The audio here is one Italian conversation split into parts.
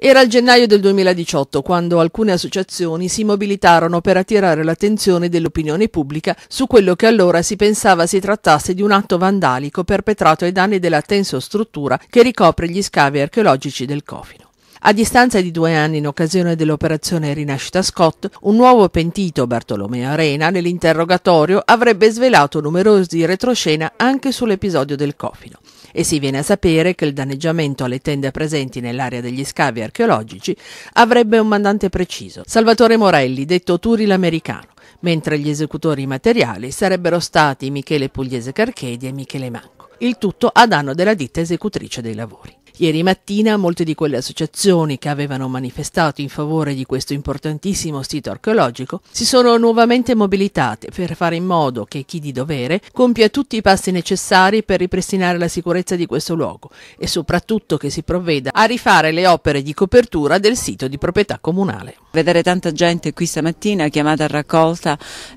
Era il gennaio del 2018 quando alcune associazioni si mobilitarono per attirare l'attenzione dell'opinione pubblica su quello che allora si pensava si trattasse di un atto vandalico perpetrato ai danni della tensostruttura che ricopre gli scavi archeologici del Cofino. A distanza di due anni in occasione dell'operazione Rinascita Scott, un nuovo pentito, Bartolomeo Arena, nell'interrogatorio avrebbe svelato numerosi retroscena anche sull'episodio del cofino e si viene a sapere che il danneggiamento alle tende presenti nell'area degli scavi archeologici avrebbe un mandante preciso, Salvatore Morelli, detto Turi l'americano, mentre gli esecutori materiali sarebbero stati Michele Pugliese Carchedi e Michele Manco, il tutto a danno della ditta esecutrice dei lavori. Ieri mattina molte di quelle associazioni che avevano manifestato in favore di questo importantissimo sito archeologico si sono nuovamente mobilitate per fare in modo che chi di dovere compia tutti i passi necessari per ripristinare la sicurezza di questo luogo e soprattutto che si provveda a rifare le opere di copertura del sito di proprietà comunale. Vedere tanta gente qui stamattina chiamata a raccolta,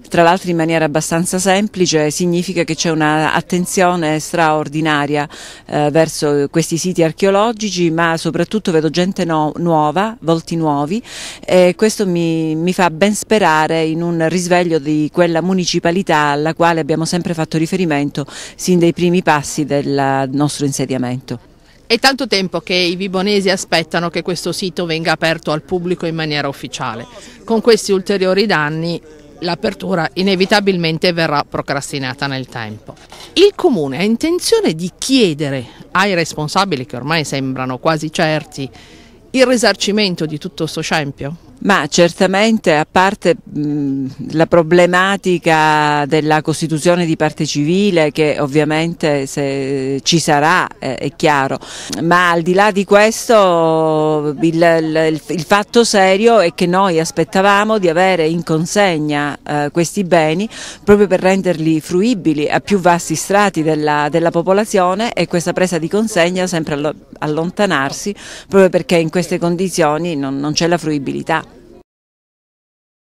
tra l'altro in maniera abbastanza semplice, significa che c'è un'attenzione straordinaria eh, verso questi siti archeologici biologici, ma soprattutto vedo gente no, nuova, volti nuovi e questo mi, mi fa ben sperare in un risveglio di quella municipalità alla quale abbiamo sempre fatto riferimento sin dai primi passi del nostro insediamento. È tanto tempo che i vibonesi aspettano che questo sito venga aperto al pubblico in maniera ufficiale. Con questi ulteriori danni l'apertura inevitabilmente verrà procrastinata nel tempo. Il Comune ha intenzione di chiedere ai responsabili, che ormai sembrano quasi certi, il risarcimento di tutto questo scempio? Ma certamente, a parte mh, la problematica della costituzione di parte civile, che ovviamente se, ci sarà, eh, è chiaro, ma al di là di questo il, il, il, fatto serio è che noi aspettavamo di avere in consegna eh, questi beni proprio per renderli fruibili a più vasti strati della, della popolazione e questa presa di consegna sempre allo, allontanarsi proprio perché in queste condizioni non, non c'è la fruibilità.